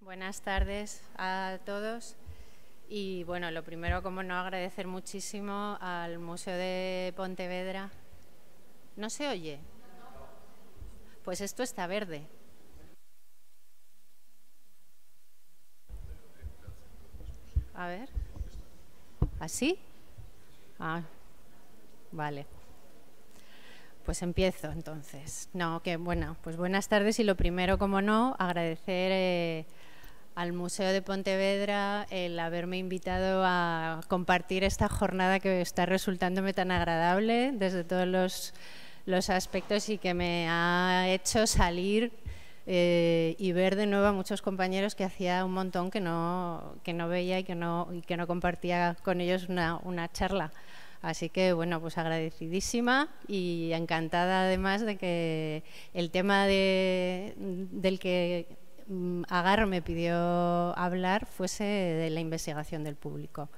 Buenas tardes a todos. Y bueno, lo primero, como no, agradecer muchísimo al Museo de Pontevedra. ¿No se oye? Pues esto está verde. A ver. ¿Así? Ah, vale. Pues empiezo entonces. No, que bueno, pues buenas tardes y lo primero, como no, agradecer. Eh, al Museo de Pontevedra el haberme invitado a compartir esta jornada que está resultándome tan agradable desde todos los, aspectos y que me ha hecho salir eh, y ver de nuevo a muchos compañeros que hacía un montón que no, no veía y que no, que no compartía con ellos una, una charla. Así que, bueno, pues agradecidísima y encantada además de que el tema de, del que Mm, Agarro me pidió hablar fuese de la investigación del público.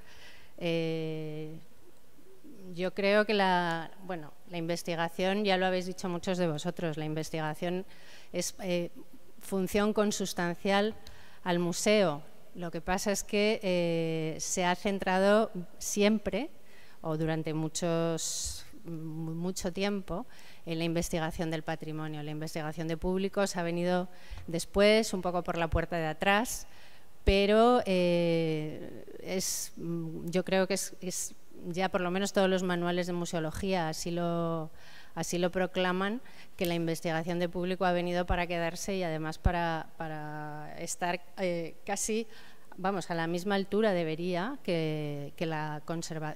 Eh, yo creo que la, bueno, la investigación, ya lo habéis dicho muchos de vosotros, la investigación es eh, función consustancial al museo. Lo que pasa es que eh, se ha centrado siempre o durante muchos, mucho tiempo en la investigación del patrimonio. La investigación de públicos ha venido después, un poco por la puerta de atrás, pero eh, es, mm, yo creo que es, ya por lo menos todos los manuales de museología así lo, así lo proclaman, que la investigación de público ha venido para quedarse y además para, estar eh, casi vamos, a la misma altura debería que, la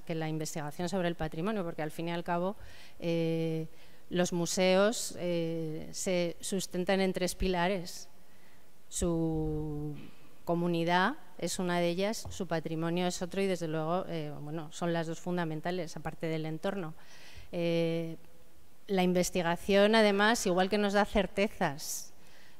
que la investigación sobre el patrimonio, porque al fin y al cabo eh, los museos eh, se sustentan en tres pilares. Su comunidad es una de ellas, su patrimonio es otro y desde luego eh, son las dos fundamentales, aparte del entorno. Eh, la investigación, además, igual que nos da certezas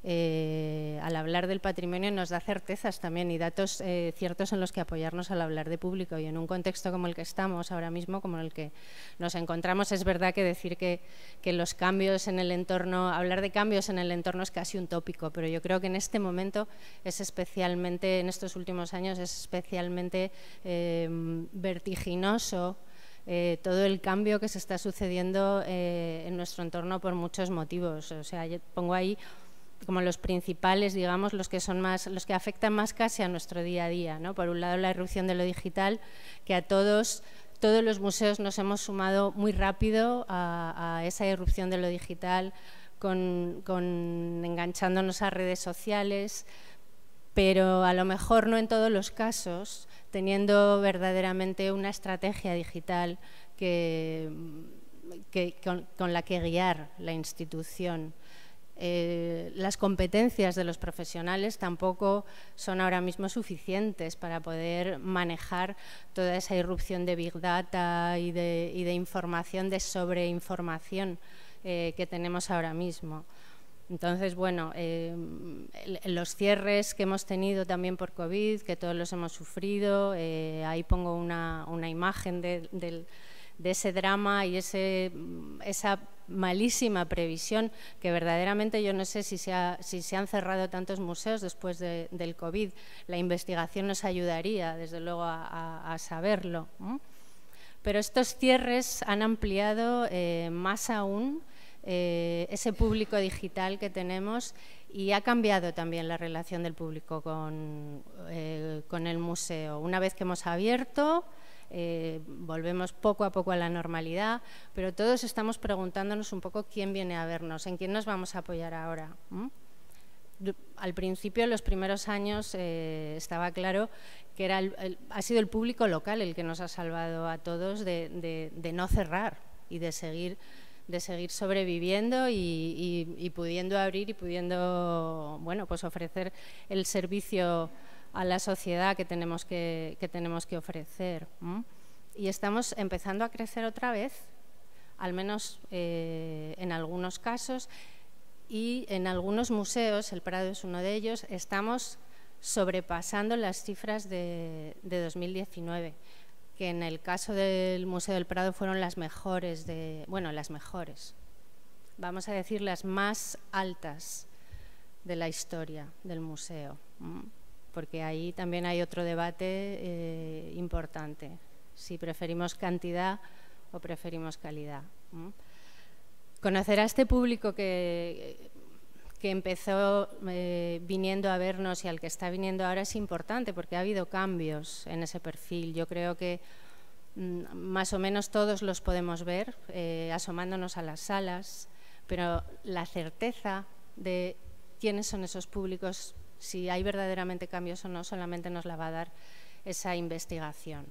eh, al hablar del patrimonio nos da certezas también y datos eh, ciertos en los que apoyarnos al hablar de público. Y en un contexto como el que estamos ahora mismo, como el que nos encontramos, es verdad que decir que, los cambios en el entorno, hablar de cambios en el entorno es casi un tópico, pero yo creo que en este momento es especialmente, en estos últimos años, es especialmente eh, vertiginoso. todo el cambio que se está sucediendo en nuestro entorno por muchos motivos. O sea, pongo ahí como los principales, digamos, los que son más, los que afectan más casi a nuestro día a día. Por un lado, la irrupción de lo digital, que a todos, todos los museos nos hemos sumado muy rápido a, esa irrupción de lo digital, con, enganchándonos a redes sociales, pero a lo mejor no en todos los casos, teniendo verdaderamente una estrategia digital con la que guiar la institución. Eh, las competencias de los profesionales tampoco son ahora mismo suficientes para poder manejar toda esa irrupción de Big Data y de, información, de sobreinformación eh, que tenemos ahora mismo. Entonces, bueno, eh, los cierres que hemos tenido también por COVID, que todos los hemos sufrido, ahí pongo una, imagen del de ese drama y ese, mm, esa malísima previsión que verdaderamente yo no sé si se, si se han cerrado tantos museos después del COVID. La investigación nos ayudaría, desde luego, a, saberlo. Pero estos cierres han ampliado eh, más aún eh, ese público digital que tenemos y ha cambiado también la relación del público con, eh, con el museo. Una vez que hemos abierto, eh, volvemos poco a poco a la normalidad, pero todos estamos preguntándonos un poco quién viene a vernos, en quién nos vamos a apoyar ahora. Al principio, en los primeros años, eh, estaba claro que era ha sido el público local el que nos ha salvado a todos de, no cerrar y de seguir de seguir sobreviviendo y, y, pudiendo abrir y pudiendo bueno pues ofrecer el servicio a la sociedad que tenemos que, tenemos que ofrecer. Y estamos empezando a crecer otra vez, al menos eh, en algunos casos, y en algunos museos, el Prado es uno de ellos, estamos sobrepasando las cifras de, de 2019 que en el caso del Museo del Prado fueron las mejores de, bueno, las mejores, vamos a decir las más altas de la historia del museo porque ahí también hay otro debate eh, importante, si preferimos cantidad o preferimos calidad. Conocer a este público que, que empezó eh, viniendo a vernos y al que está viniendo ahora es importante porque ha habido cambios en ese perfil. Yo creo que mm, más o menos todos los podemos ver eh, asomándonos a las salas, pero la certeza de quiénes son esos públicos, si hay verdaderamente cambios o no, solamente nos la va a dar esa investigación.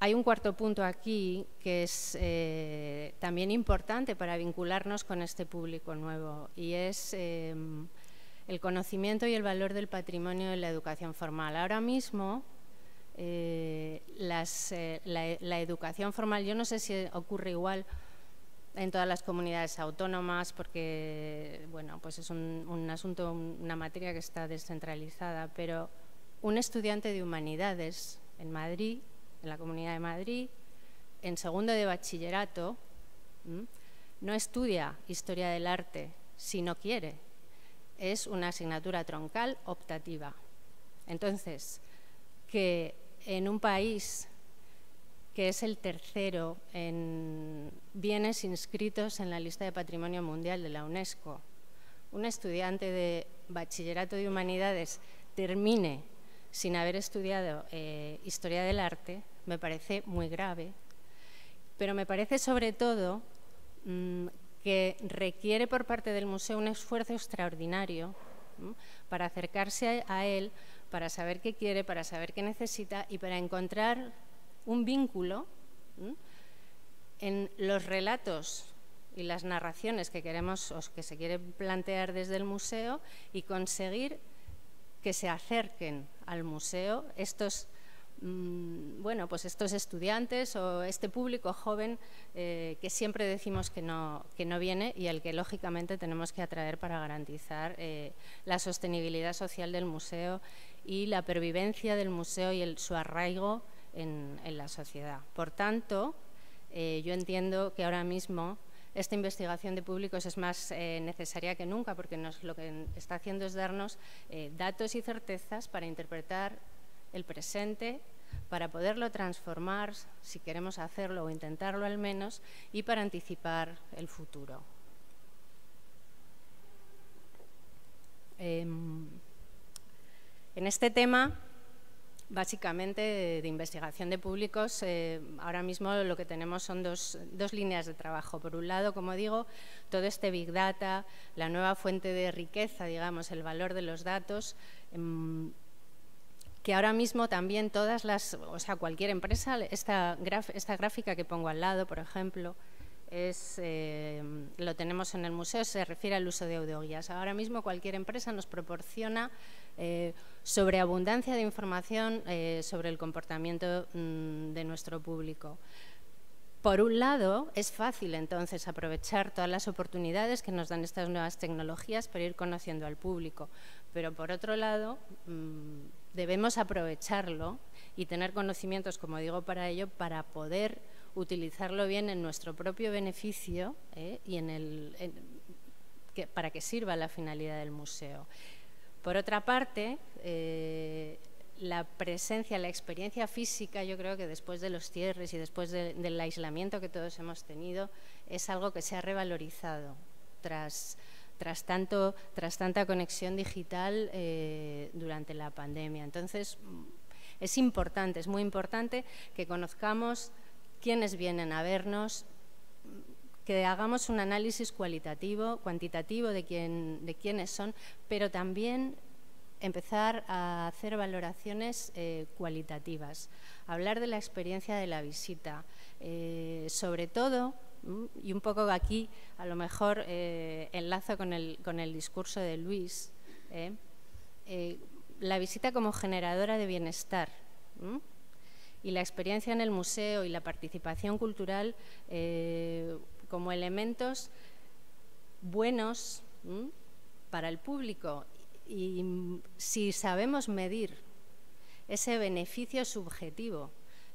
Hay un cuarto punto aquí que es eh, también importante para vincularnos con este público nuevo y es eh, el conocimiento y el valor del patrimonio en la educación formal. Ahora mismo eh, la educación formal, yo no sé si ocurre igual en todas las comunidades autónomas, porque bueno, pues es un, asunto, una materia que está descentralizada, pero un estudiante de humanidades en Madrid, en la Comunidad de Madrid, en segundo de bachillerato, no estudia historia del arte si no quiere. Es una asignatura troncal optativa. Entonces, que en un país que es el tercero en bienes inscritos en la lista de patrimonio mundial de la UNESCO. Un estudiante de bachillerato de humanidades termine sin haber estudiado eh, historia del arte, me parece muy grave, pero me parece sobre todo mm, que requiere por parte del museo un esfuerzo extraordinario para acercarse a él, para saber qué quiere, para saber qué necesita y para encontrar un vínculo en los relatos y las narraciones que queremos o que se quiere plantear desde el museo y conseguir que se acerquen al museo estos mm, bueno pues estos estudiantes o este público joven eh, que siempre decimos que no, que no viene y al que lógicamente tenemos que atraer para garantizar eh, la sostenibilidad social del museo y la pervivencia del museo y el, su arraigo en, la sociedad. Por tanto, eh, yo entiendo que ahora mismo esta investigación de públicos es más eh, necesaria que nunca porque lo que está haciendo es darnos eh, datos y certezas para interpretar el presente, para poderlo transformar, si queremos hacerlo o intentarlo al menos, y para anticipar el futuro. Em, en este tema básicamente de, investigación de públicos, eh, ahora mismo lo que tenemos son dos, líneas de trabajo. Por un lado, como digo, todo este Big Data, la nueva fuente de riqueza, digamos, el valor de los datos, em, que ahora mismo también todas las, o sea, cualquier empresa, esta gráfica que pongo al lado, por ejemplo, es, eh, lo tenemos en el museo, se refiere al uso de audioguías. Ahora mismo cualquier empresa nos proporciona eh, sobreabundancia de información eh, sobre el comportamiento mm, de nuestro público. Por un lado, es fácil entonces aprovechar todas las oportunidades que nos dan estas nuevas tecnologías para ir conociendo al público, pero por otro lado, mm, debemos aprovecharlo y tener conocimientos, como digo, para ello, para poder utilizarlo bien en nuestro propio beneficio ¿eh? y en el, para que sirva la finalidad del museo. Por otra parte, eh, la presencia, la experiencia física, yo creo que después de los cierres y después del aislamiento que todos hemos tenido, es algo que se ha revalorizado tras, tanto, tras tanta conexión digital eh, durante la pandemia. Entonces, es importante, es muy importante que conozcamos quiénes vienen a vernos, que hagamos un análisis cualitativo, cuantitativo de, quién, de quiénes son, pero también empezar a hacer valoraciones eh, cualitativas, hablar de la experiencia de la visita, eh, sobre todo, mm, y un poco aquí a lo mejor eh, enlazo con el, discurso de Luis, la visita como generadora de bienestar y la experiencia en el museo y la participación cultural eh, como elementos buenos para el público. Y si sabemos medir ese beneficio subjetivo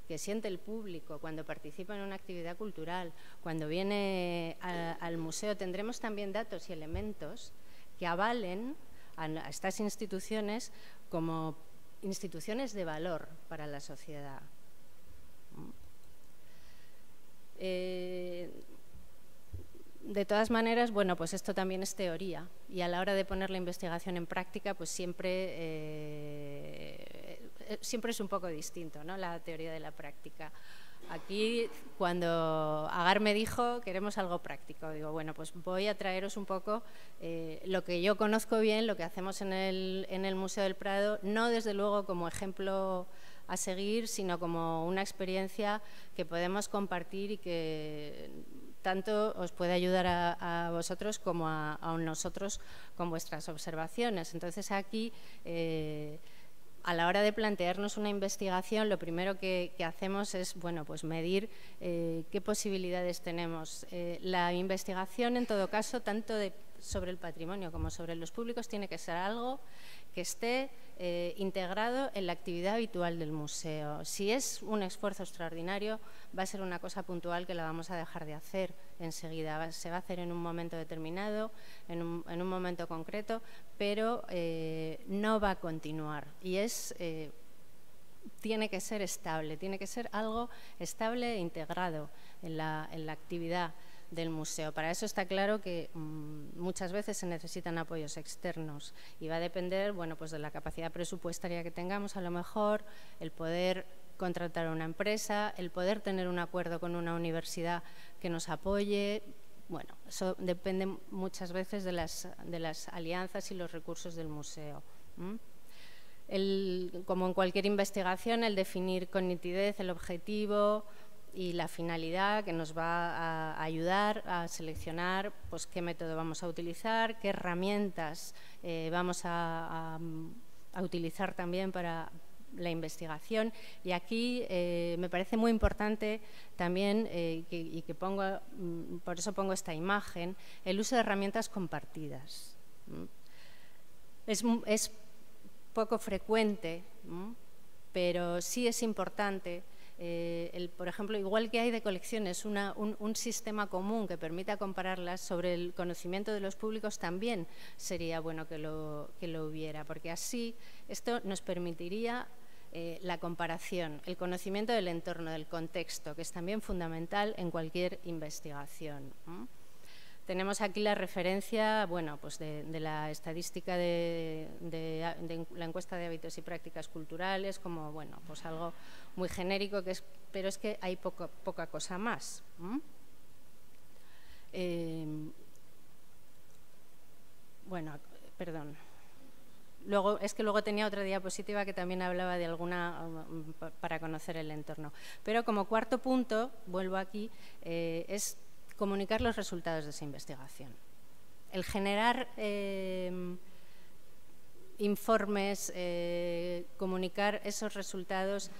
que siente el público cuando participa en una actividad cultural, cuando viene al museo, tendremos también datos y elementos que avalen a estas instituciones como instituciones de valor para la sociedad. Eh, de todas maneras, bueno, pues esto también es teoría y a la hora de poner la investigación en práctica, pues siempre, eh, eh, siempre es un poco distinto, ¿no? La teoría de la práctica. Aquí, cuando Agar me dijo, queremos algo práctico, digo, bueno, pues voy a traeros un poco lo que yo conozco bien, lo que hacemos en el, en el Museo del Prado, no desde luego como ejemplo a seguir, sino como una experiencia que podemos compartir y que tanto os puede ayudar a, vosotros como a, nosotros con vuestras observaciones. Entonces aquí, eh, a la hora de plantearnos una investigación, lo primero que, hacemos es bueno, pues medir eh, qué posibilidades tenemos. Eh, la investigación, en todo caso, tanto sobre el patrimonio como sobre los públicos tiene que ser algo que esté eh, integrado en la actividad habitual del museo. Si es un esfuerzo extraordinario, va a ser una cosa puntual que la vamos a dejar de hacer enseguida. Se va a hacer en un momento determinado, en un, momento concreto, pero eh, no va a continuar. Y es, eh, tiene que ser estable, tiene que ser algo estable e integrado en la, en la actividad del museo. Para eso está claro que mm, muchas veces se necesitan apoyos externos y va a depender bueno, pues de la capacidad presupuestaria que tengamos, a lo mejor el poder contratar a una empresa, el poder tener un acuerdo con una universidad que nos apoye. Bueno, eso depende muchas veces de las, alianzas y los recursos del museo. como en cualquier investigación, el definir con nitidez el objetivo, y la finalidad que nos va a ayudar a seleccionar pues, qué método vamos a utilizar, qué herramientas eh, vamos a, utilizar también para la investigación. Y aquí eh, me parece muy importante también, eh, y mm, por eso pongo esta imagen, el uso de herramientas compartidas. Es, es poco frecuente, pero sí es importante eh, por ejemplo, igual que hay de colecciones un, sistema común que permita compararlas sobre el conocimiento de los públicos, también sería bueno que lo, hubiera, porque así esto nos permitiría eh, la comparación, el conocimiento del entorno, del contexto, que es también fundamental en cualquier investigación. Tenemos aquí la referencia bueno, pues de, la estadística de, de, la encuesta de hábitos y prácticas culturales como bueno, pues algo muy genérico, que pero es que hay poca cosa más. Em, bueno, perdón. Luego, es que luego tenía otra diapositiva que también hablaba de alguna para conocer el entorno. Pero como cuarto punto, vuelvo aquí, eh, es comunicar los resultados de esa investigación. El generar em, informes, eh, comunicar esos resultados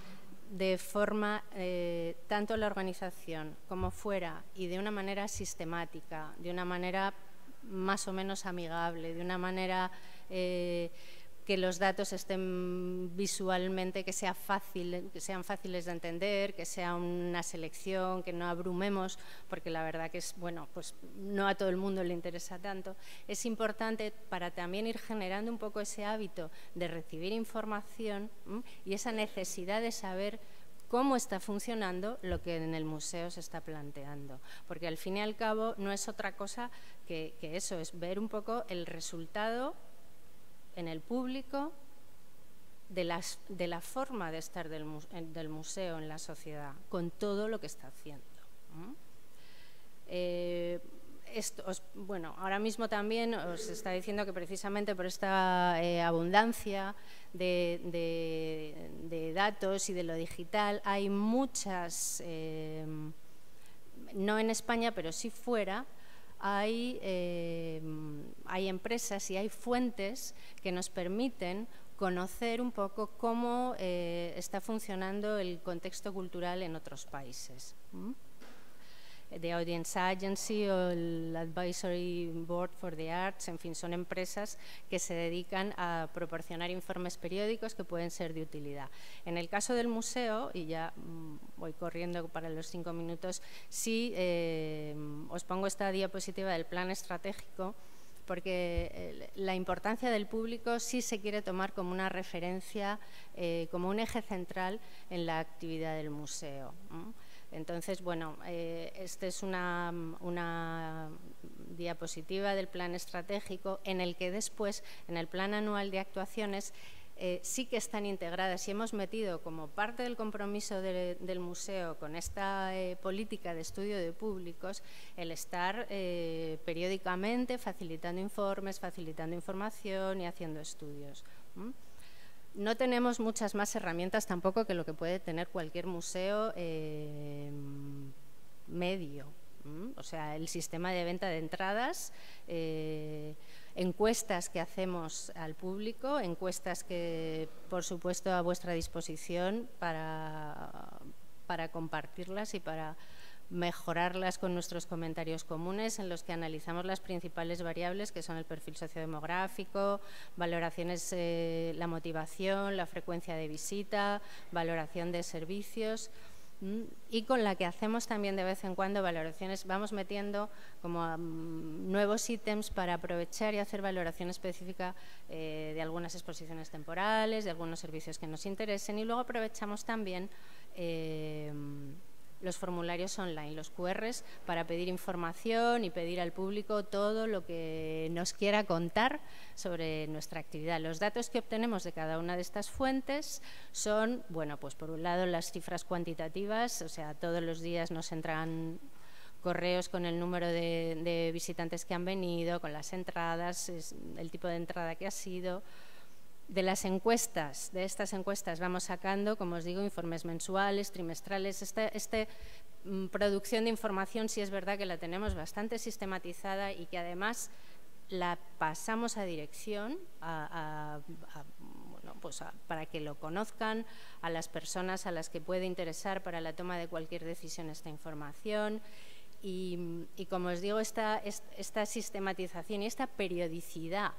de forma eh, tanto la organización como fuera y de una manera sistemática, de una manera más o menos amigable, de una manera eh, que los datos estén visualmente, que, sea fácil, que sean fáciles de entender, que sea una selección, que no abrumemos, porque la verdad que es, bueno, pues no a todo el mundo le interesa tanto. Es importante para también ir generando un poco ese hábito de recibir información y esa necesidad de saber cómo está funcionando lo que en el museo se está planteando. Porque al fin y al cabo no es otra cosa que, que eso, es ver un poco el resultado en el público, de, la forma de estar del, museo en la sociedad, con todo lo que está haciendo. Eh, bueno, ahora mismo también os está diciendo que precisamente por esta eh, abundancia de, datos y de lo digital hay muchas, eh, no en España, pero sí fuera, eh, hay, empresas y hay fuentes que nos permiten conocer un poco cómo eh, está funcionando el contexto cultural en otros países the eh, Audience Agency o el Advisory Board for the Arts, en fin, son empresas que se dedican a proporcionar informes periódicos que pueden ser de utilidad. En el caso del museo, y ya mm, voy corriendo para los cinco minutos, sí eh, os pongo esta diapositiva del plan estratégico porque eh, la importancia del público sí se quiere tomar como una referencia, como un eje central en la actividad del museo. Entonces, bueno, eh, esta es una, diapositiva del plan estratégico en el que después, en el plan anual de actuaciones, eh, sí que están integradas y hemos metido como parte del compromiso del museo con esta eh, política de estudio de públicos el estar periódicamente facilitando informes, facilitando información y haciendo estudios no tenemos muchas más herramientas tampoco que lo que puede tener cualquier museo eh, medio. O sea, el sistema de venta de entradas, eh, encuestas que hacemos al público, encuestas que, por supuesto, a vuestra disposición para, para compartirlas y para mejorarlas con nuestros comentarios comunes en los que analizamos las principales variables que son el perfil sociodemográfico, valoraciones, eh, la motivación, la frecuencia de visita, valoración de servicios y con la que hacemos también de vez en cuando valoraciones, vamos metiendo como mm, nuevos ítems para aprovechar y hacer valoración específica eh, de algunas exposiciones temporales, de algunos servicios que nos interesen y luego aprovechamos también eh, los formularios online, los QRs, para pedir información y pedir al público todo lo que nos quiera contar sobre nuestra actividad. Los datos que obtenemos de cada una de estas fuentes son, bueno, pues por un lado las cifras cuantitativas, o sea, todos los días nos entran correos con el número de, de visitantes que han venido, con las entradas, el tipo de entrada que ha sido, de las encuestas, de estas encuestas vamos sacando, como os digo, informes mensuales, trimestrales. Esta, este, mm, producción de información sí es verdad que la tenemos bastante sistematizada y que además la pasamos a dirección bueno, pues para que lo conozcan a las personas a las que puede interesar para la toma de cualquier decisión esta información. Y, como os digo, esta sistematización y esta periodicidad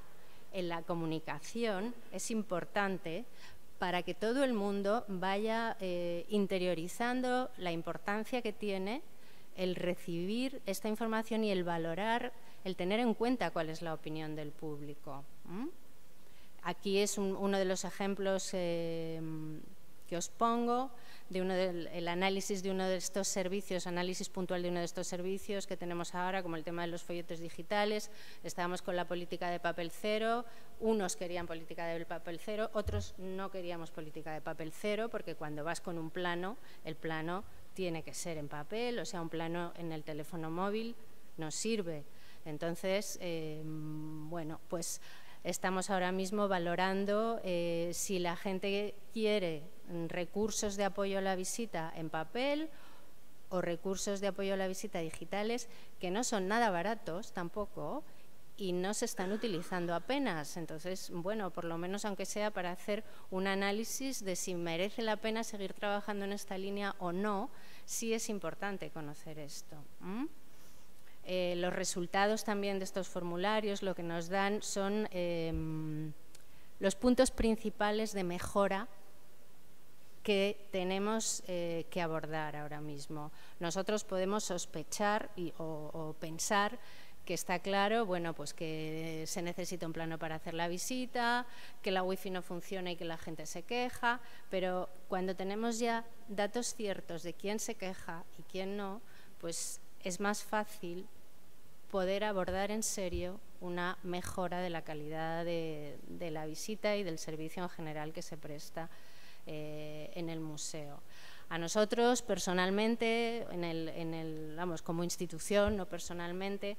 en la comunicación es importante para que todo el mundo vaya eh, interiorizando la importancia que tiene el recibir esta información y el valorar, el tener en cuenta cuál es la opinión del público. Aquí es uno de los ejemplos eh, que os pongo, de uno del, el análisis de uno de estos servicios, análisis puntual de uno de estos servicios que tenemos ahora, como el tema de los folletos digitales. Estábamos con la política de papel cero, unos querían política de papel cero, otros no queríamos política de papel cero, porque cuando vas con un plano, el plano tiene que ser en papel, o sea, un plano en el teléfono móvil no sirve. Entonces, em, bueno, pues estamos ahora mismo valorando eh, si la gente quiere Mm, recursos de apoyo a la visita en papel o recursos de apoyo a la visita digitales que no son nada baratos tampoco y no se están utilizando apenas. Entonces, bueno, por lo menos aunque sea para hacer un análisis de si merece la pena seguir trabajando en esta línea o no, sí es importante conocer esto. Eh, los resultados también de estos formularios lo que nos dan son em, los puntos principales de mejora que tenemos eh, que abordar ahora mismo. Nosotros podemos sospechar o, pensar que está claro, bueno, pues que se necesita un plano para hacer la visita, que la wifi no funciona y que la gente se queja, pero cuando tenemos ya datos ciertos de quién se queja y quién no, pues es más fácil poder abordar en serio una mejora de la calidad de la visita y del servicio en general que se presta. Eh, en el museo. A nosotros personalmente, en el, vamos, como institución, no personalmente,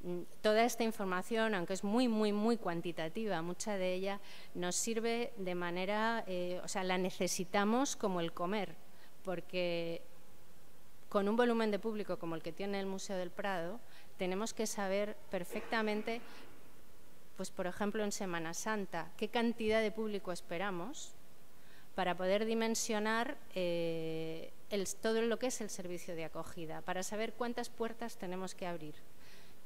mm, toda esta información, aunque es muy, muy, muy cuantitativa, mucha de ella, nos sirve de manera, eh, o sea, la necesitamos como el comer, porque con un volumen de público como el que tiene el Museo del Prado, tenemos que saber perfectamente, pues por ejemplo en Semana Santa, qué cantidad de público esperamos para poder dimensionar eh, todo lo que es el servicio de acogida, para saber cuántas puertas tenemos que abrir,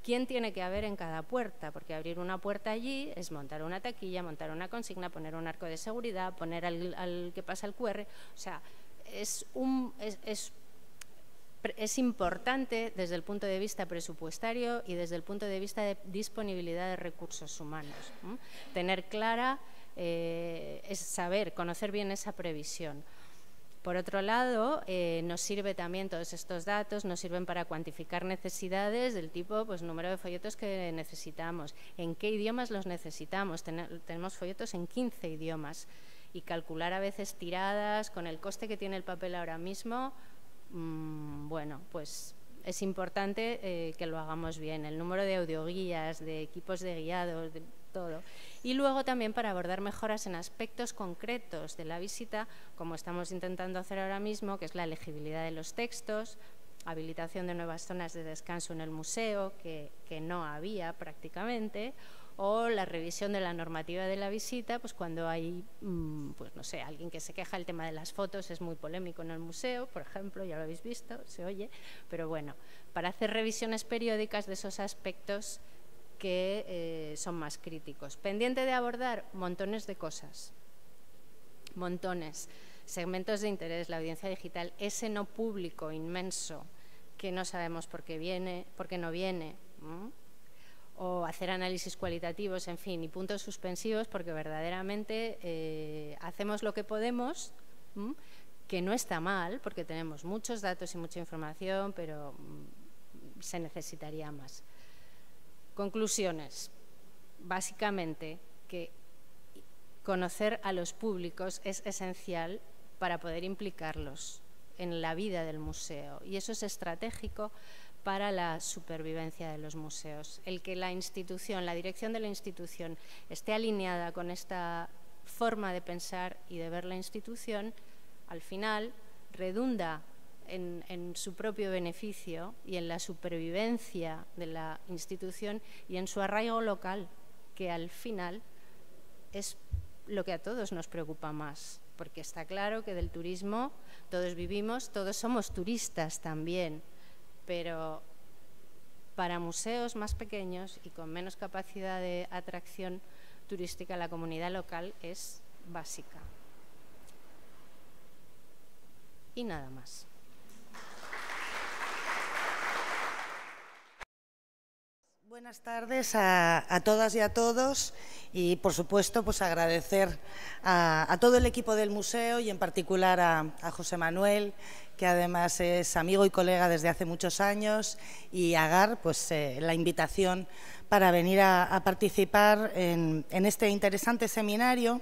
quién tiene que haber en cada puerta, porque abrir una puerta allí es montar una taquilla, montar una consigna, poner un arco de seguridad, poner al, que pasa el QR, o sea, es, es, importante desde el punto de vista presupuestario y desde el punto de vista de disponibilidad de recursos humanos. Tener clara eh, es saber, conocer bien esa previsión. Por otro lado, eh, nos sirve también todos estos datos, nos sirven para cuantificar necesidades del tipo, pues número de folletos que necesitamos, en qué idiomas los necesitamos. tenemos folletos en 15 idiomas y calcular a veces tiradas con el coste que tiene el papel ahora mismo, mm, bueno, pues es importante eh, que lo hagamos bien. El número de audioguías, de equipos de guiados, de todo. Y luego también para abordar mejoras en aspectos concretos de la visita, como estamos intentando hacer ahora mismo, que es la legibilidad de los textos, habilitación de nuevas zonas de descanso en el museo, que, que no había prácticamente, o la revisión de la normativa de la visita, pues cuando hay, mm, pues no sé, alguien que se queja el tema de las fotos es muy polémico en el museo, por ejemplo, ya lo habéis visto, se oye, pero bueno, para hacer revisiones periódicas de esos aspectos que eh, son más críticos. Pendiente de abordar montones de cosas, montones. Segmentos de interés, la audiencia digital, ese no público inmenso que no sabemos por qué viene, por qué no viene, o hacer análisis cualitativos, en fin, y puntos suspensivos, porque verdaderamente eh, hacemos lo que podemos, que no está mal, porque tenemos muchos datos y mucha información, pero mm, se necesitaría más. Conclusiones. Básicamente, que conocer a los públicos es esencial para poder implicarlos en la vida del museo y eso es estratégico para la supervivencia de los museos. El que la institución, la dirección de la institución esté alineada con esta forma de pensar y de ver la institución, al final redunda en, su propio beneficio y en la supervivencia de la institución y en su arraigo local, que al final es lo que a todos nos preocupa más, porque está claro que del turismo todos vivimos, todos somos turistas también, pero para museos más pequeños y con menos capacidad de atracción turística la comunidad local es básica. Y nada más. buenas tardes a, todas y a todos y, por supuesto, pues agradecer a, todo el equipo del museo y en particular a, José Manuel, que además es amigo y colega desde hace muchos años, y a Gar, pues eh, la invitación para venir a, participar en, este interesante seminario,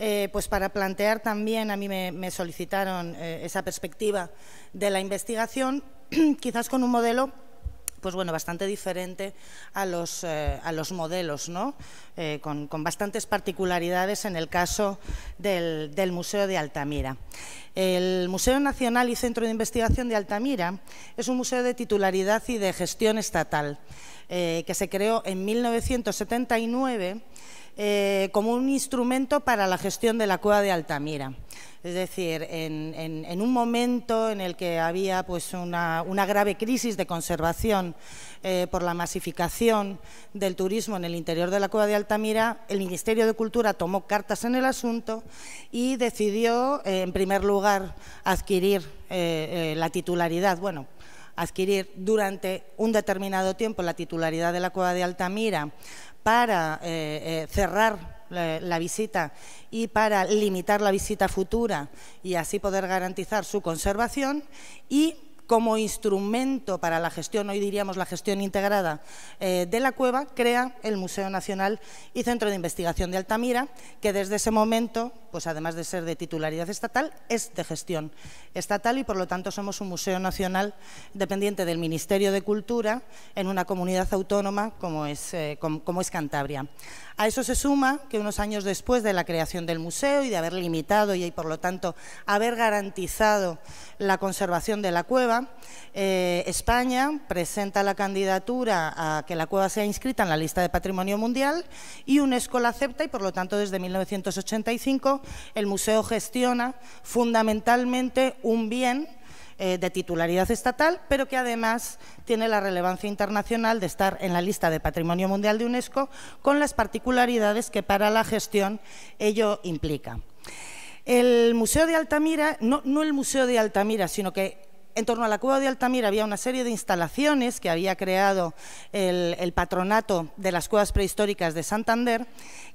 eh, pues para plantear también, a mí me, solicitaron eh, esa perspectiva de la investigación, quizás con un modelo pues bueno, bastante diferente a los, eh, modelos, ¿no? Eh, con, bastantes particularidades en el caso del, Museo de Altamira. El Museo Nacional y Centro de Investigación de Altamira es un museo de titularidad y de gestión estatal eh, que se creó en 1979 eh, como un instrumento para la gestión de la cueva de Altamira. Es decir, en, un momento en el que había pues, una, grave crisis de conservación eh, por la masificación del turismo en el interior de la cueva de Altamira, el Ministerio de Cultura tomó cartas en el asunto y decidió, eh, en primer lugar, adquirir la titularidad, bueno, adquirir durante un determinado tiempo la titularidad de la cueva de Altamira para eh, eh, cerrar la, la visita y para limitar la visita futura y así poder garantizar su conservación y como instrumento para la gestión, hoy diríamos la gestión integrada eh, de la cueva, crea el Museo Nacional y Centro de Investigación de Altamira, que desde ese momento, pues además de ser de titularidad estatal, es de gestión estatal y por lo tanto somos un museo nacional dependiente del Ministerio de Cultura en una comunidad autónoma como es, eh, como es Cantabria. A eso se suma que unos años después de la creación del museo y de haber limitado y por lo tanto haber garantizado la conservación de la cueva, eh, España presenta la candidatura a que la cueva sea inscrita en la lista de patrimonio mundial y UNESCO la acepta y por lo tanto desde 1985 el museo gestiona fundamentalmente un bien eh, de titularidad estatal, pero que además tiene la relevancia internacional de estar en la lista de Patrimonio Mundial de UNESCO con las particularidades que para la gestión ello implica. El Museo de Altamira, no, no el Museo de Altamira, sino que en torno a la cueva de Altamira había una serie de instalaciones que había creado el, patronato de las cuevas prehistóricas de Santander,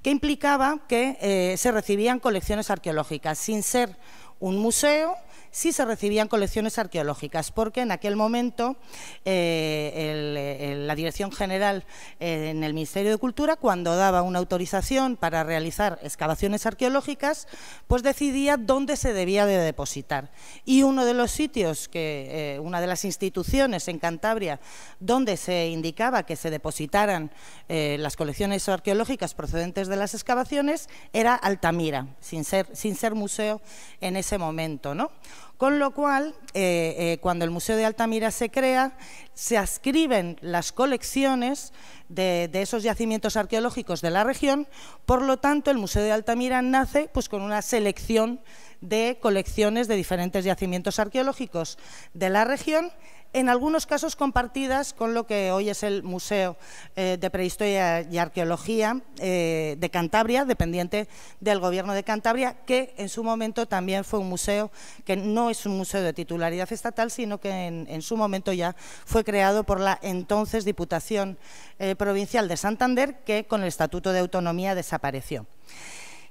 que implicaba que eh, se recibían colecciones arqueológicas, sin ser un museo, sí se recibían colecciones arqueológicas, porque en aquel momento eh, la Dirección General eh, en el Ministerio de Cultura, cuando daba una autorización para realizar excavaciones arqueológicas, pues decidía dónde se debía de depositar. Y uno de los sitios, que eh, una de las instituciones en Cantabria, donde se indicaba que se depositaran las colecciones arqueológicas procedentes de las excavaciones, era Altamira, sin ser, sin ser museo en ese momento. ¿no? Con lo cual, eh, eh, cuando el Museo de Altamira se crea, se ascriben las colecciones de, de, esos yacimientos arqueológicos de la región, por lo tanto el Museo de Altamira nace pues, con una selección de colecciones de diferentes yacimientos arqueológicos de la región en algunos casos compartidas con lo que hoy es el Museo eh, de Prehistoria y Arqueología eh, de Cantabria, dependiente del Gobierno de Cantabria, que en su momento también fue un museo que no es un museo de titularidad estatal, sino que en, su momento ya fue creado por la entonces Diputación eh, Provincial de Santander, que con el Estatuto de Autonomía desapareció.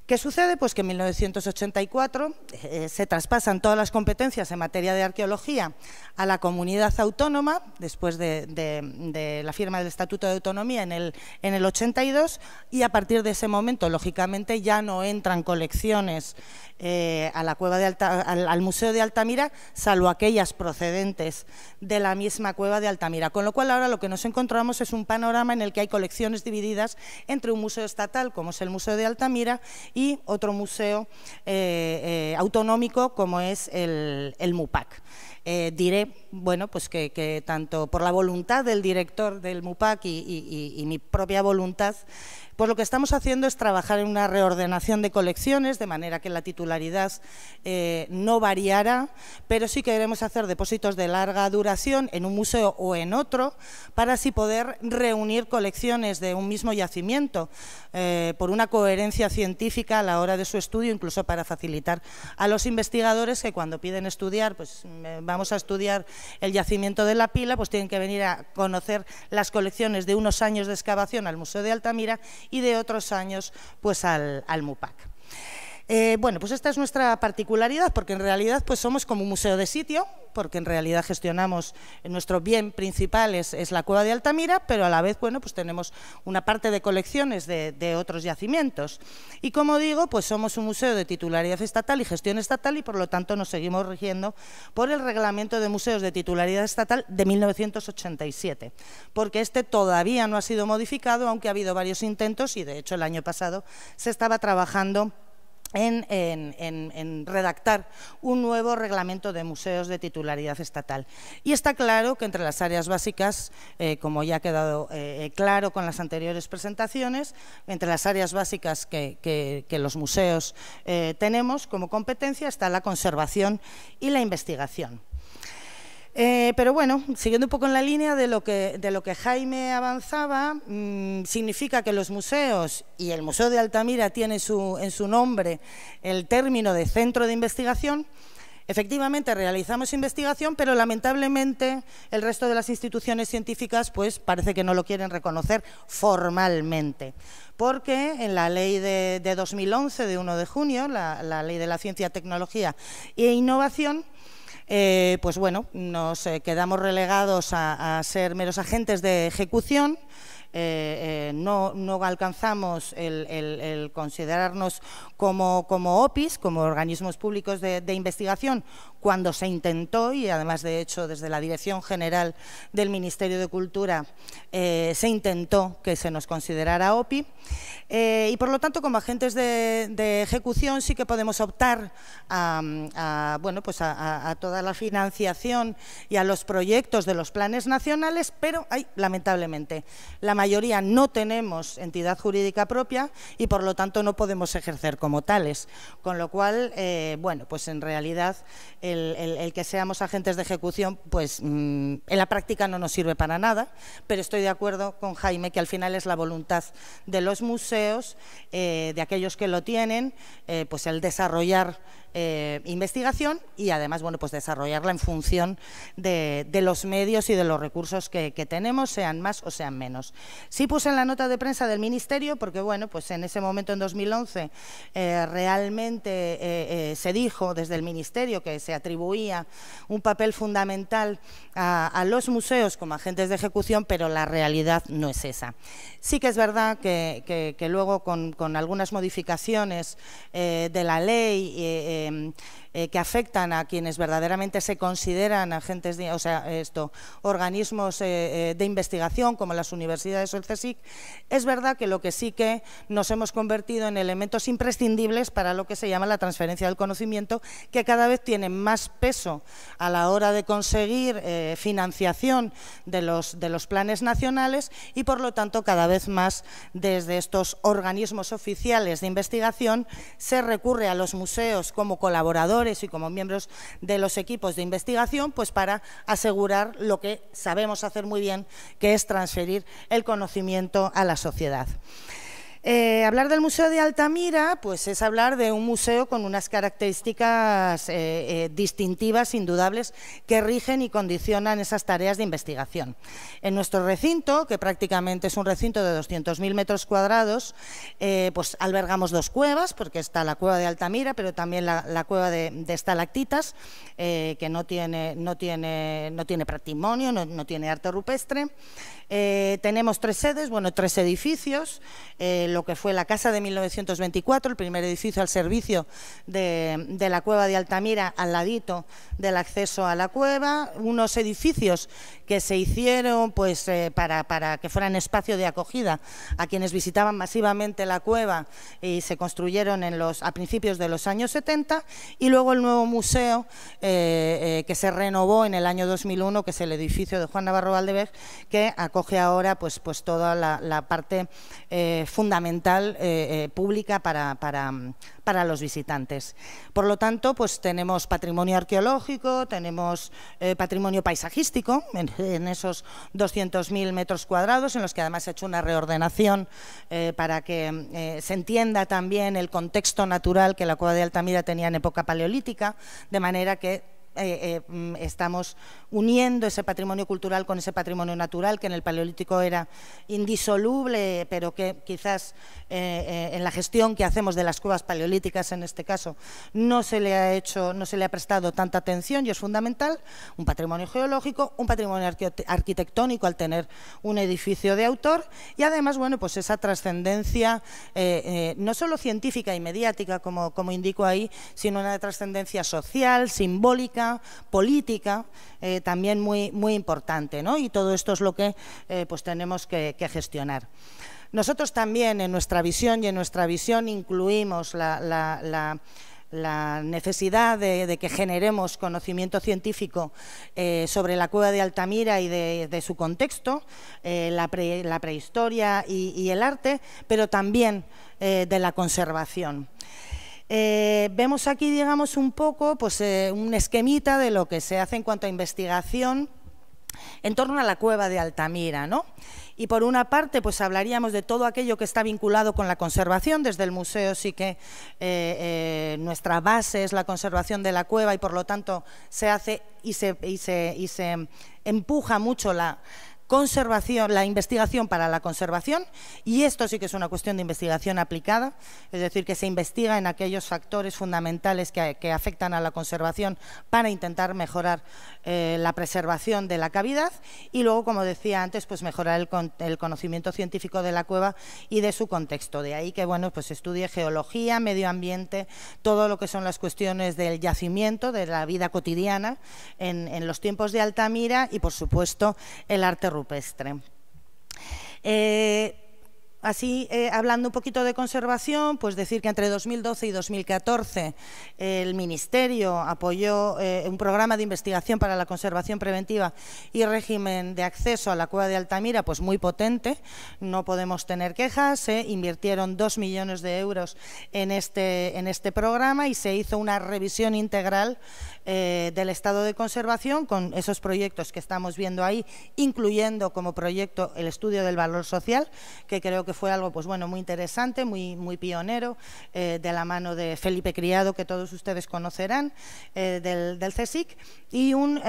¿Qué sucede? Pues que en 1984 eh, se traspasan todas las competencias en materia de arqueología a la comunidad autónoma, después de, la firma del Estatuto de Autonomía en el, en el, 82, y a partir de ese momento, lógicamente, ya no entran colecciones eh, al, Museo de Altamira, salvo aquellas procedentes de la misma cueva de Altamira. Con lo cual, ahora lo que nos encontramos es un panorama en el que hay colecciones divididas entre un museo estatal, como es el Museo de Altamira, y otro museo eh, eh, autonómico como es el, MUPAC. Eh, diré bueno, pues que, tanto por la voluntad del director del MUPAC y mi propia voluntad pues lo que estamos haciendo es trabajar en una reordenación de colecciones, de manera que la titularidad eh, no variará, pero sí queremos hacer depósitos de larga duración en un museo o en otro, para así poder reunir colecciones de un mismo yacimiento, eh, por una coherencia científica a la hora de su estudio, incluso para facilitar a los investigadores que cuando piden estudiar, pues mm, eh, vamos a estudiar el yacimiento de la pila, pues tienen que venir a conocer las colecciones de unos años de excavación al Museo de Altamira y de otros años pues al, al MUPAC. Eh, bueno, pues esta es nuestra particularidad, porque en realidad pues somos como un museo de sitio, porque en realidad gestionamos eh, nuestro bien principal es, la cueva de Altamira, pero a la vez bueno, pues tenemos una parte de colecciones de, de, otros yacimientos. Y como digo, pues somos un museo de titularidad estatal y gestión estatal y por lo tanto nos seguimos rigiendo por el reglamento de museos de titularidad estatal de 1987, porque este todavía no ha sido modificado, aunque ha habido varios intentos y de hecho el año pasado se estaba trabajando en, redactar un nuevo reglamento de museos de titularidad estatal. Y está claro que entre las áreas básicas, eh, como ya ha quedado eh, claro con las anteriores presentaciones, entre las áreas básicas que, los museos eh, tenemos como competencia está la conservación y la investigación. Eh, pero bueno, siguiendo un poco en la línea de lo que, de lo que Jaime avanzaba, mm, significa que los museos, y el Museo de Altamira tiene en su nombre el término de centro de investigación, efectivamente realizamos investigación, pero lamentablemente el resto de las instituciones científicas pues parece que no lo quieren reconocer formalmente porque en la ley de, 2011, de 1 de junio, la ley de la ciencia, tecnología e innovación, eh, pues bueno, nos eh, quedamos relegados a ser meros agentes de ejecución. Eh, eh, no, alcanzamos el, considerarnos como, como, OPIs, como organismos públicos de, investigación, cuando se intentó, y además de hecho desde la Dirección General del Ministerio de Cultura eh, se intentó que se nos considerara OPI, y por lo tanto como agentes de, ejecución sí que podemos optar a, bueno, pues a, toda la financiación y a los proyectos de los planes nacionales, pero hay lamentablemente la mayoría no tenemos entidad jurídica propia y por lo tanto no podemos ejercer como tales. Con lo cual, eh, bueno, pues en realidad el, que seamos agentes de ejecución, pues mm, en la práctica no nos sirve para nada, pero estoy de acuerdo con Jaime que al final es la voluntad de los museos, eh, de aquellos que lo tienen, eh, pues el desarrollar eh, investigación y además bueno, pues desarrollarla en función de, los medios y de los recursos que, tenemos, sean más o sean menos. Sí puse en la nota de prensa del Ministerio porque bueno, pues en ese momento, en 2011, eh, realmente eh, se dijo desde el Ministerio que se atribuía un papel fundamental a, los museos como agentes de ejecución, pero la realidad no es esa. Sí que es verdad que, luego con, algunas modificaciones de la ley eh, eh, que afectan a quienes verdaderamente se consideran agentes, de, o sea, esto, organismos eh, eh, de investigación como las universidades o el CSIC, es verdad que lo que sí que nos hemos convertido en elementos imprescindibles para lo que se llama la transferencia del conocimiento, que cada vez tiene más peso a la hora de conseguir financiación de los, de los planes nacionales y, por lo tanto, cada vez más desde estos organismos oficiales de investigación se recurre a los museos como colaboradores y como miembros de los equipos de investigación, pues para asegurar lo que sabemos hacer muy bien, que es transferir el conocimiento a la sociedad. Eh, hablar del Museo de Altamira, pues es hablar de un museo con unas características eh, eh, distintivas, indudables, que rigen y condicionan esas tareas de investigación. En nuestro recinto, que prácticamente es un recinto de 200.000 metros cuadrados, pues albergamos dos cuevas, porque está la cueva de Altamira, pero también la, cueva de, estalactitas, que no tiene, no tiene, no tiene patrimonio, no, tiene arte rupestre. tenemos tres sedes, bueno, tres edificios lo que fue la casa de 1924, el primer edificio al servicio de, la cueva de Altamira, al ladito del acceso a la cueva, unos edificios que se hicieron pues, eh, para, que fueran espacio de acogida a quienes visitaban masivamente la cueva y se construyeron en los, a principios de los años 70 y luego el nuevo museo eh, eh, que se renovó en el año 2001, que es el edificio de Juan Navarro valdeberg que acoge ahora pues, pues toda la, parte fundamental pública para, para, para los visitantes. Por lo tanto, pues tenemos patrimonio arqueológico, tenemos eh, patrimonio paisajístico en, esos 200.000 metros cuadrados, en los que además se ha hecho una reordenación eh, para que eh, se entienda también el contexto natural que la cueva de Altamira tenía en época paleolítica, de manera que eh, eh, mm, estamos uniendo ese patrimonio cultural con ese patrimonio natural que en el Paleolítico era indisoluble, pero que quizás eh, en la gestión que hacemos de las cuevas paleolíticas en este caso no se le ha hecho, no se le ha prestado tanta atención y es fundamental un patrimonio geológico, un patrimonio arquitectónico al tener un edificio de autor y además bueno pues esa trascendencia no solo científica y mediática como, como indico ahí, sino una trascendencia social, simbólica política, eh, también muy, importante. Y todo esto es lo que eh, pues tenemos que, gestionar. Nosotros también en nuestra visión y en nuestra visión incluimos la, necesidad de, que generemos conocimiento científico eh, sobre la cueva de Altamira y de, su contexto, la, prehistoria y, el arte, pero también de la conservación. Eh, vemos aquí, digamos, un poco pues, eh, un esquemita de lo que se hace en cuanto a investigación en torno a la cueva de Altamira, ¿no? Y por una parte, pues hablaríamos de todo aquello que está vinculado con la conservación. Desde el museo sí que eh, nuestra base es la conservación de la cueva y por lo tanto se hace y se empuja mucho la, conservación, la investigación para la conservación, y esto sí que es una cuestión de investigación aplicada, es decir, que se investiga en aquellos factores fundamentales que, que afectan a la conservación para intentar mejorar eh, la preservación de la cavidad y luego, como decía antes, pues mejorar el, conocimiento científico de la cueva y de su contexto. De ahí que bueno, pues estudie geología, medio ambiente, todo lo que son las cuestiones del yacimiento, de la vida cotidiana en, los tiempos de Altamira y, por supuesto, el arte rupestre. Eh, Así, eh, hablando un poquito de conservación, pues decir que entre 2012 y 2014 el Ministerio apoyó eh, un programa de investigación para la conservación preventiva y régimen de acceso a la cueva de Altamira, pues muy potente, no podemos tener quejas, se ¿eh? invirtieron dos millones de euros en este, en este programa y se hizo una revisión integral eh, del estado de conservación con esos proyectos que estamos viendo ahí, incluyendo como proyecto el estudio del valor social, que creo que fue algo pues bueno muy interesante, muy, muy pionero, eh, de la mano de Felipe Criado, que todos ustedes conocerán, eh, del, CSIC, y un,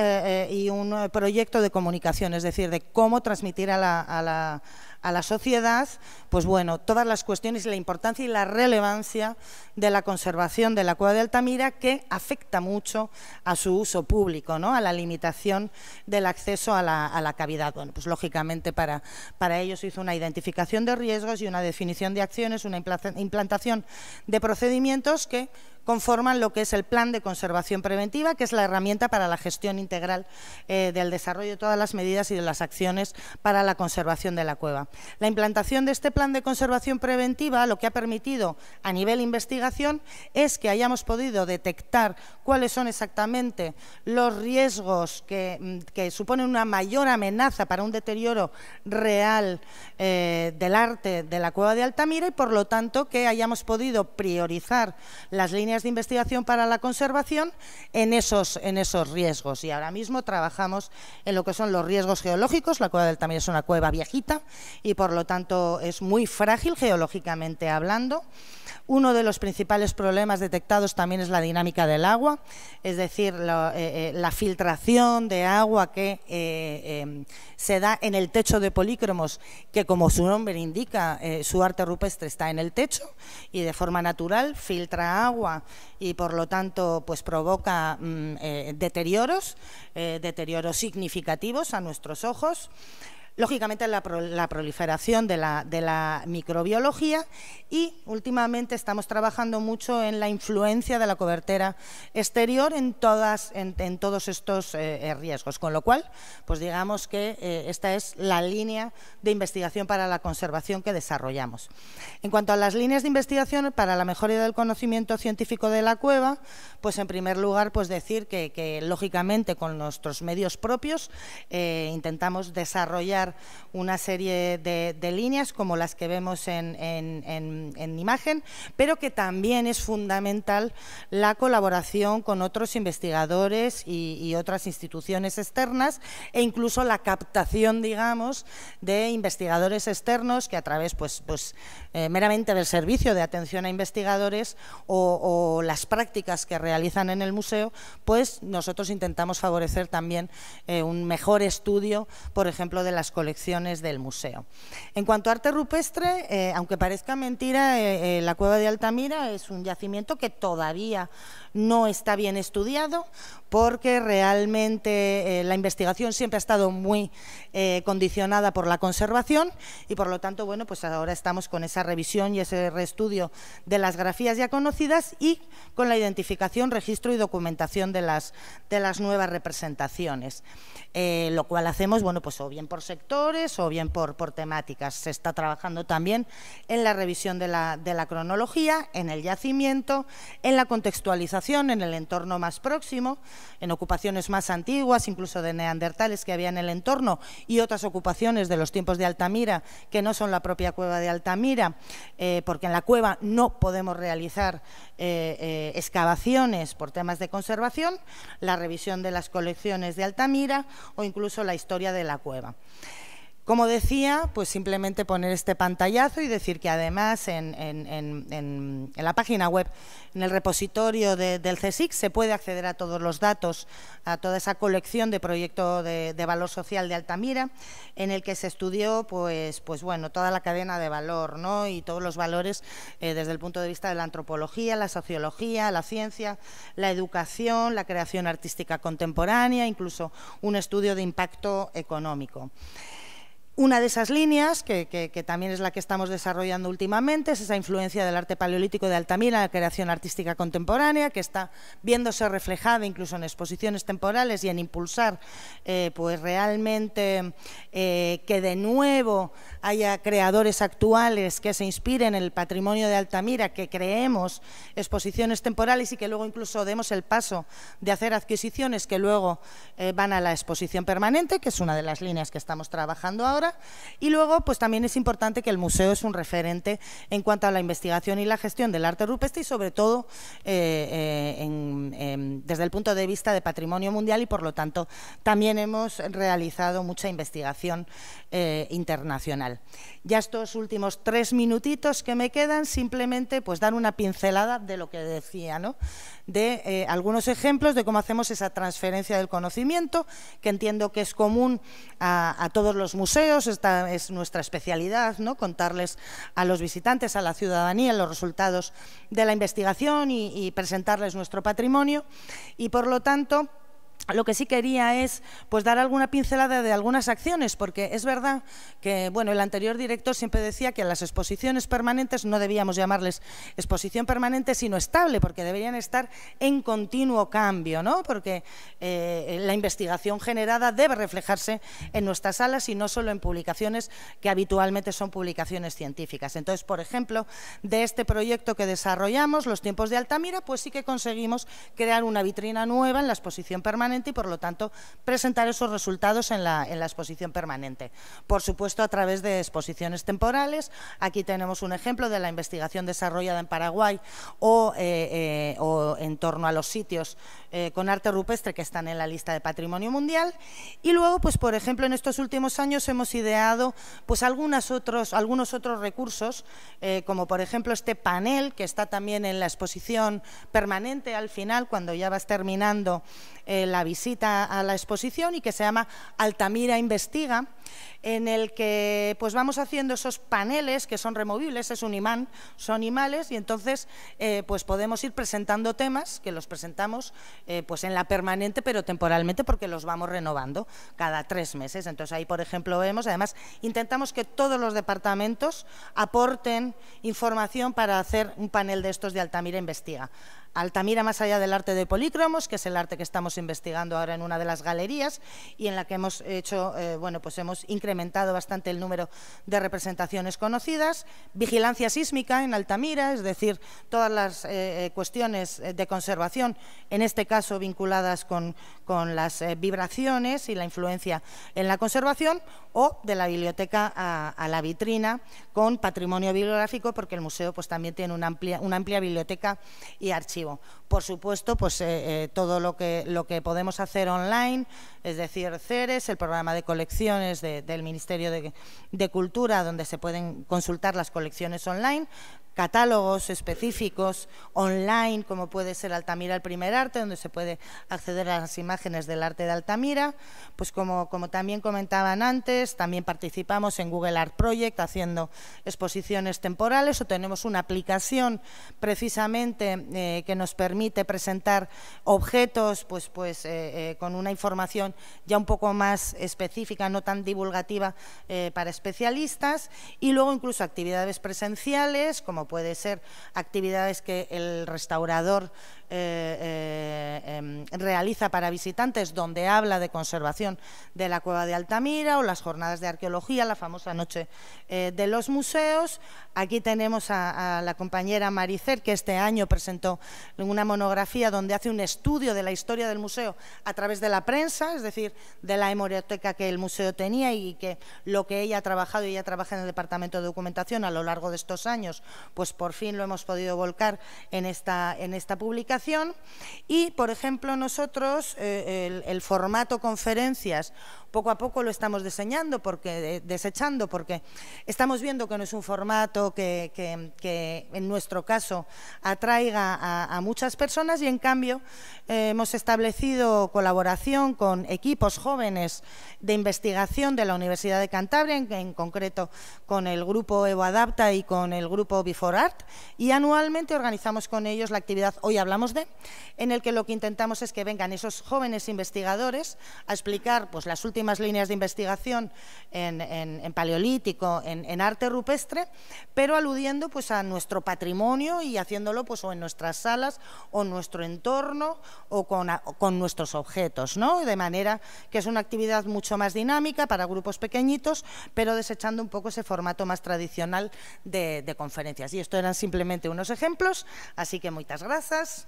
y un proyecto de comunicación, es decir, de cómo transmitir a la a la sociedad, pues bueno, todas las cuestiones, la importancia y la relevancia de la conservación de la cueva de Altamira que afecta mucho a su uso público, ¿no? a la limitación del acceso a la, cavidad. Bueno, pues lógicamente para, para ello se hizo una identificación de riesgos y una definición de acciones, una implantación de procedimientos que conforman lo que es el Plan de Conservación Preventiva, que es la herramienta para la gestión integral eh, del desarrollo de todas las medidas y de las acciones para la conservación de la cueva. La implantación de este Plan de Conservación Preventiva lo que ha permitido a nivel investigación es que hayamos podido detectar cuáles son exactamente los riesgos que, mm, suponen una mayor amenaza para un deterioro real eh, del arte de la cueva de Altamira y por lo tanto que hayamos podido priorizar las líneas de investigación para la conservación en esos, en esos riesgos. Y ahora mismo trabajamos en lo que son los riesgos geológicos. La cueva del también es una cueva viejita y por lo tanto es muy frágil geológicamente hablando. Uno de los principales problemas detectados también es la dinámica del agua, es decir, eh, eh, la filtración de agua que eh, em, se da en el techo de polícromos, que como su nombre indica, su arte rupestre está en el techo y de forma natural filtra agua y por lo tanto pues provoca mm, deterioros, deterioros significativos a nuestros ojos lógicamente la, proliferación de la, microbiología y últimamente estamos trabajando mucho en la influencia de la cobertera exterior en, todas, en, todos estos eh, eh, riesgos, con lo cual pues digamos que eh, esta es la línea de investigación para la conservación que desarrollamos. En cuanto a las líneas de investigación para la mejora del conocimiento científico de la cueva, pues en primer lugar pues decir que, lógicamente con nuestros medios propios intentamos desarrollar una serie de, líneas como las que vemos en, imagen, pero que también es fundamental la colaboración con otros investigadores y, otras instituciones externas e incluso la captación, digamos, de investigadores externos que a través pues, pues eh, meramente del servicio de atención a investigadores o, las prácticas que realizan en el museo, pues nosotros intentamos favorecer también eh, un mejor estudio, por ejemplo, de las colecciones del museo. En cuanto a arte rupestre, eh, aunque parezca mentira, eh, eh, la cueva de Altamira es un yacimiento que todavía no está bien estudiado porque realmente la investigación siempre ha estado muy condicionada por la conservación y por lo tanto, bueno, pues ahora estamos con esa revisión y ese reestudio de las grafías ya conocidas y con la identificación, registro y documentación de las, de las nuevas representaciones, lo cual hacemos, bueno, pues o bien por sectores o bien por, por temáticas. Se está trabajando también en la revisión de la, cronología, en el yacimiento, en la contextualización, en el entorno más próximo, en ocupaciones más antiguas, incluso de neandertales que había en el entorno y otras ocupaciones de los tiempos de Altamira que no son la propia cueva de Altamira, eh, porque en la cueva no podemos realizar eh, eh, excavaciones por temas de conservación, la revisión de las colecciones de Altamira o incluso la historia de la cueva. Como decía, pues simplemente poner este pantallazo y decir que además en, la página web, en el repositorio del CSIC, se puede acceder a todos los datos, a toda esa colección de proyecto de, valor social de Altamira, en el que se estudió pues, pues bueno, toda la cadena de valor y todos los valores eh, desde el punto de vista de la antropología, la sociología, la ciencia, la educación, la creación artística contemporánea, incluso un estudio de impacto económico. Una de esas líneas, que, también es la que estamos desarrollando últimamente, es esa influencia del arte paleolítico de Altamira en la creación artística contemporánea, que está viéndose reflejada incluso en exposiciones temporales y en impulsar eh, pues realmente eh, que de nuevo haya creadores actuales que se inspiren en el patrimonio de Altamira, que creemos exposiciones temporales y que luego incluso demos el paso de hacer adquisiciones que luego eh, van a la exposición permanente, que es una de las líneas que estamos trabajando ahora y luego, pues también es importante que el museo es un referente en cuanto a la investigación y la gestión del arte rupestre y sobre todo eh, eh, em, desde el punto de vista de patrimonio mundial y por lo tanto también hemos realizado mucha investigación eh, internacional. Ya estos últimos tres minutitos que me quedan, simplemente pues dar una pincelada de lo que decía, ¿no? de algunos ejemplos de cómo hacemos esa transferencia del conocimiento, que entiendo que es común a todos los museos, esta es nuestra especialidad, ¿no? contarles a los visitantes, a la ciudadanía, los resultados de la investigación y, y presentarles nuestro patrimonio. Y por lo tanto, lo que sí quería es pues dar alguna pincelada de algunas acciones, porque es verdad que bueno, el anterior director siempre decía que las exposiciones permanentes no debíamos llamarles exposición permanente, sino estable, porque deberían estar en continuo cambio, ¿no? porque eh, la investigación generada debe reflejarse en nuestras salas y no solo en publicaciones que habitualmente son publicaciones científicas. Entonces, por ejemplo, de este proyecto que desarrollamos, los tiempos de Altamira, pues sí que conseguimos crear una vitrina nueva en la exposición permanente y, por lo tanto, presentar esos resultados en la, exposición permanente. Por supuesto, a través de exposiciones temporales. Aquí tenemos un ejemplo de la investigación desarrollada en Paraguay o, eh, eh, en torno a los sitios eh, con arte rupestre que están en la lista de patrimonio mundial. Y luego, pues por ejemplo, en estos últimos años hemos ideado pues otros, algunos otros recursos, como por ejemplo este panel que está también en la exposición permanente al final, cuando ya vas terminando eh, la visita a la exposición y que se llama Altamira Investiga, en el que pues vamos haciendo esos paneles que son removibles, es un imán, son imanes y entonces eh, pues podemos ir presentando temas que los presentamos eh, pues en la permanente pero temporalmente porque los vamos renovando cada tres meses. Entonces ahí por ejemplo vemos, además intentamos que todos los departamentos aporten información para hacer un panel de estos de Altamira Investiga. Altamira más allá del arte de polícromos, que es el arte que estamos investigando ahora en una de las galerías y en la que hemos hecho, eh, bueno, pues hemos incrementado bastante el número de representaciones conocidas. Vigilancia sísmica en Altamira, es decir, todas las eh, eh, cuestiones de conservación, en este caso vinculadas con, las vibraciones y la influencia en la conservación, o de la biblioteca a, la vitrina con patrimonio bibliográfico, porque el museo pues, también tiene una amplia, biblioteca y archivo. Por supuesto, pues eh, eh, todo lo que, lo que podemos hacer online, es decir, CERES, el programa de colecciones del Ministerio de, de Cultura, donde se pueden consultar las colecciones online, catálogos específicos online, como puede ser Altamira el primer arte, donde se puede acceder a las imágenes del arte de Altamira. Pues como, como también comentaban antes, también participamos en Google Art Project haciendo exposiciones temporales o tenemos una aplicación precisamente eh, que nos permite presentar objetos pues, pues, eh, eh, con una información ya un poco más específica, no tan divulgativa para especialistas y luego incluso actividades presenciales como puede ser actividades que el restaurador eh, eh, em, realiza para visitantes, donde habla de conservación de la cueva de Altamira o las jornadas de arqueología, la famosa noche eh, de los museos. Aquí tenemos a, la compañera Maricer, que este año presentó una monografía donde hace un estudio de la historia del museo a través de la prensa, es decir, de la hemeroteca que el museo tenía y que lo que ella ha trabajado y ella trabaja en el Departamento de Documentación a lo largo de estos años, pues por fin lo hemos podido volcar en esta, en esta publicación y, por ejemplo, nosotros eh, el, formato conferencias poco a poco lo estamos diseñando, porque, eh, desechando, porque estamos viendo que no es un formato que, en nuestro caso atraiga a, muchas personas y, en cambio, eh, hemos establecido colaboración con equipos jóvenes de investigación de la Universidad de Cantabria, en, concreto con el grupo EvoAdapta y con el grupo Before Art, y anualmente organizamos con ellos la actividad Hoy Hablamos en el que lo que intentamos es que vengan esos jóvenes investigadores a explicar pues, las últimas líneas de investigación en, paleolítico, en, arte rupestre, pero aludiendo pues, a nuestro patrimonio y haciéndolo pues, o en nuestras salas o en nuestro entorno o con, nuestros objetos, de manera que es una actividad mucho más dinámica para grupos pequeñitos, pero desechando un poco ese formato más tradicional de, conferencias. Y esto eran simplemente unos ejemplos, así que muchas gracias.